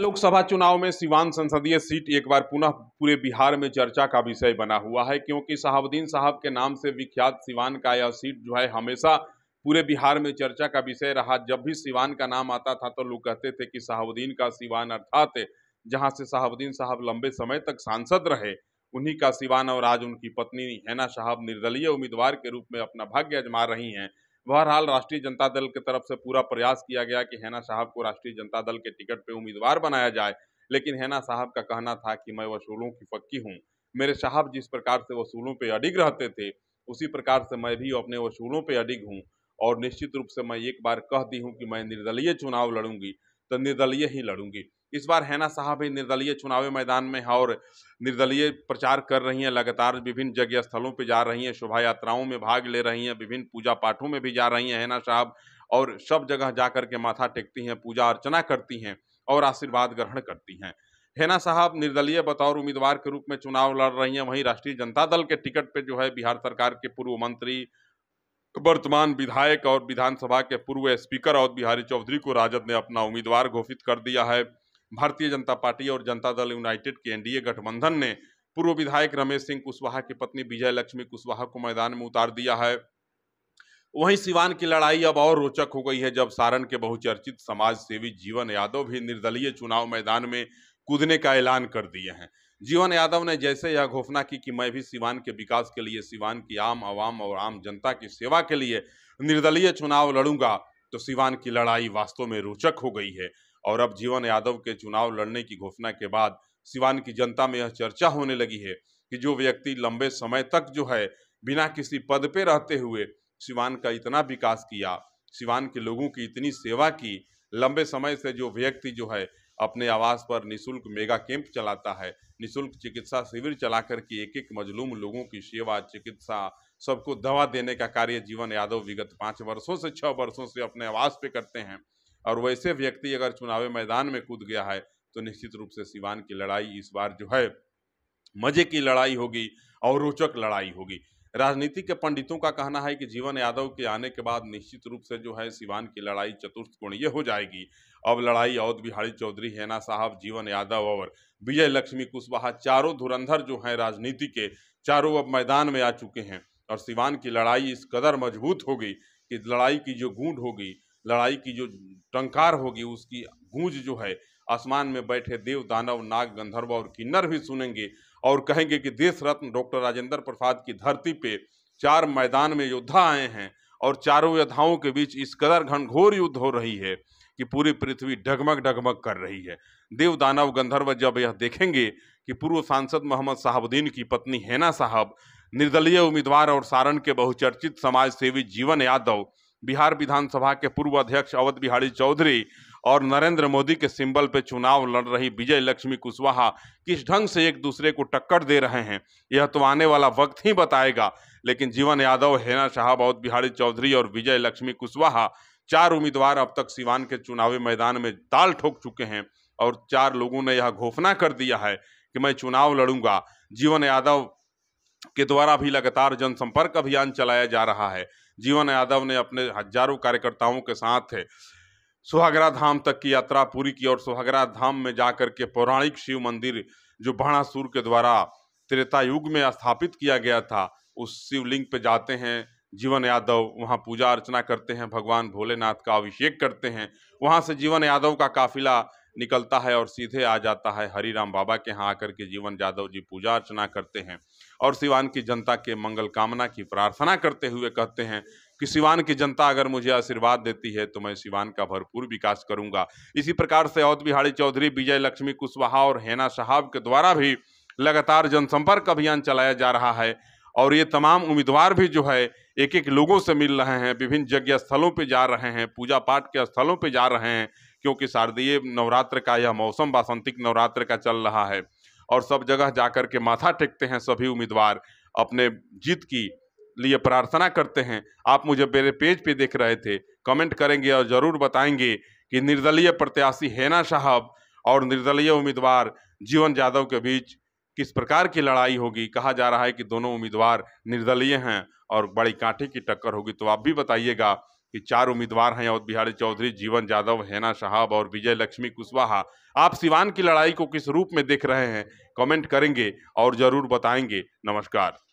लोकसभा चुनाव में सिवान संसदीय सीट एक बार पुनः पूरे बिहार में चर्चा का विषय बना हुआ है क्योंकि शहाबुद्दीन साहब के नाम से विख्यात सिवान का यह सीट जो है हमेशा पूरे बिहार में चर्चा का विषय रहा जब भी सिवान का नाम आता था तो लोग कहते थे कि शहाबुद्दीन का सिवान अर्थात जहां से शहाबुद्दीन साहब लंबे समय तक सांसद रहे उन्हीं का सिवान और आज उनकी पत्नी हैना साहब निर्दलीय उम्मीदवार के रूप में अपना भाग्य अजमा रही हैं बहरहाल राष्ट्रीय जनता दल की तरफ से पूरा प्रयास किया गया कि हैना साहब को राष्ट्रीय जनता दल के टिकट पे उम्मीदवार बनाया जाए लेकिन हैना साहब का कहना था कि मैं वसूलों की पक्की हूँ मेरे साहब जिस प्रकार से वसूलों पे अडिग रहते थे उसी प्रकार से मैं भी अपने वसूलों पे अडिग हूँ और निश्चित रूप से मैं एक बार कह दी हूँ कि मैं निर्दलीय चुनाव लड़ूंगी तो निर्दलीय ही लड़ूंगी इस बार हैना साहब भी निर्दलीय चुनावी मैदान में हैं और निर्दलीय प्रचार कर रही हैं लगातार विभिन्न जगह स्थलों पर जा रही हैं शोभा यात्राओं में भाग ले रही हैं विभिन्न पूजा पाठों में भी जा रही हैं हैना साहब और सब जगह जा के माथा टेकती हैं पूजा अर्चना करती हैं और आशीर्वाद ग्रहण करती हैं हेना साहब निर्दलीय बतौर उम्मीदवार के रूप में चुनाव लड़ रही हैं वहीं राष्ट्रीय जनता दल के टिकट पर जो है बिहार सरकार के पूर्व मंत्री वर्तमान विधायक और विधानसभा के पूर्व स्पीकर और बिहारी चौधरी को राजद ने अपना उम्मीदवार घोषित कर दिया है भारतीय जनता पार्टी और जनता दल यूनाइटेड के एनडीए गठबंधन ने पूर्व विधायक रमेश सिंह कुशवाहा की पत्नी विजय लक्ष्मी कुशवाहा को मैदान में उतार दिया है वहीं सिवान की लड़ाई अब और रोचक हो गई है जब सारण के बहुचर्चित समाज सेवी जीवन यादव भी निर्दलीय चुनाव मैदान में कूदने का ऐलान कर दिए हैं जीवन यादव ने जैसे यह घोषणा की कि मैं भी सिवान के विकास के लिए सिवान की आम आवाम और आम जनता की सेवा के लिए निर्दलीय चुनाव लड़ूंगा तो सिवान की लड़ाई वास्तव में रोचक हो गई है और अब जीवन यादव के चुनाव लड़ने की घोषणा के बाद सिवान की जनता में यह चर्चा होने लगी है कि जो व्यक्ति लंबे समय तक जो है बिना किसी पद पे रहते हुए सिवान का इतना विकास किया सिवान के लोगों की इतनी सेवा की लंबे समय से जो व्यक्ति जो है अपने आवास पर निशुल्क मेगा कैंप चलाता है निशुल्क चिकित्सा शिविर चला करके एक एक मजलूम लोगों की सेवा चिकित्सा सबको दवा देने का कार्य जीवन यादव विगत पाँच वर्षों से छः वर्षों से अपने आवास पे करते हैं और वैसे व्यक्ति अगर चुनावी मैदान में कूद गया है तो निश्चित रूप से सिवान की लड़ाई इस बार जो है मजे की लड़ाई होगी और रोचक लड़ाई होगी राजनीति के पंडितों का कहना है कि जीवन यादव के आने के बाद निश्चित रूप से जो है सिवान की लड़ाई चतुर्थ ये हो जाएगी अब लड़ाई अवध बिहारी चौधरी हेना साहब जीवन यादव और विजय लक्ष्मी कुशवाहा चारों धुरंधर जो हैं राजनीति के चारों अब मैदान में आ चुके हैं और सिवान की लड़ाई इस कदर मजबूत होगी कि लड़ाई की जो गूंढ होगी लड़ाई की जो टंकार होगी उसकी गूंज जो है आसमान में बैठे देव दानव नाग गंधर्व और किन्नर भी सुनेंगे और कहेंगे कि देश रत्न डॉक्टर राजेंद्र प्रसाद की धरती पे चार मैदान में योद्धा आए हैं और चारों योद्धाओं के बीच इस कदर घनघोर युद्ध हो रही है कि पूरी पृथ्वी डगमग डगमग कर रही है देव दानव गंधर्व जब यह देखेंगे कि पूर्व सांसद मोहम्मद साहबुद्दीन की पत्नी हेना साहब निर्दलीय उम्मीदवार और सारण के बहुचर्चित समाज सेवी जीवन यादव बिहार विधानसभा के पूर्व अध्यक्ष अवध बिहारी चौधरी और नरेंद्र मोदी के सिंबल पे चुनाव लड़ रही विजय लक्ष्मी कुशवाहा किस ढंग से एक दूसरे को टक्कर दे रहे हैं यह तो आने वाला वक्त ही बताएगा लेकिन जीवन यादव हेना साहब अवध बिहारी चौधरी और विजय लक्ष्मी कुशवाहा चार उम्मीदवार अब तक सिवान के चुनावी मैदान में ताल ठोक चुके हैं और चार लोगों ने यह घोषणा कर दिया है कि मैं चुनाव लड़ूंगा जीवन यादव के द्वारा भी लगातार जनसंपर्क अभियान चलाया जा रहा है जीवन यादव ने अपने हजारों कार्यकर्ताओं के साथ सुहागरा धाम तक की यात्रा पूरी की और सुहागरा धाम में जाकर के पौराणिक शिव मंदिर जो भाणासुर के द्वारा त्रेता युग में स्थापित किया गया था उस शिवलिंग पे जाते हैं जीवन यादव वहाँ पूजा अर्चना करते हैं भगवान भोलेनाथ का अभिषेक करते हैं वहाँ से जीवन यादव का काफिला निकलता है और सीधे आ जाता है हरिराम बाबा के यहाँ आकर के जीवन जादव जी पूजा अर्चना करते हैं और सिवान की जनता के मंगल कामना की प्रार्थना करते हुए कहते हैं कि सिवान की जनता अगर मुझे आशीर्वाद देती है तो मैं सिवान का भरपूर विकास करूंगा इसी प्रकार से अवध बिहारी चौधरी विजय लक्ष्मी कुशवाहा और हेना साहब के द्वारा भी लगातार जनसंपर्क अभियान चलाया जा रहा है और ये तमाम उम्मीदवार भी जो है एक एक लोगों से मिल रहे हैं विभिन्न यज्ञ स्थलों पर जा रहे हैं पूजा पाठ के स्थलों पर जा रहे हैं क्योंकि शारदीय नवरात्र का यह मौसम बासंतिक नवरात्र का चल रहा है और सब जगह जाकर के माथा टेकते हैं सभी उम्मीदवार अपने जीत की लिए प्रार्थना करते हैं आप मुझे मेरे पेज पे देख रहे थे कमेंट करेंगे और ज़रूर बताएंगे कि निर्दलीय प्रत्याशी हेना साहब और निर्दलीय उम्मीदवार जीवन यादव के बीच किस प्रकार की लड़ाई होगी कहा जा रहा है कि दोनों उम्मीदवार निर्दलीय हैं और बड़ी कांटे की टक्कर होगी तो आप भी बताइएगा कि चार उम्मीदवार हैं अवध बिहारी चौधरी जीवन यादव हैना साहब और विजय लक्ष्मी कुशवाहा आप सिवान की लड़ाई को किस रूप में देख रहे हैं कमेंट करेंगे और ज़रूर बताएंगे नमस्कार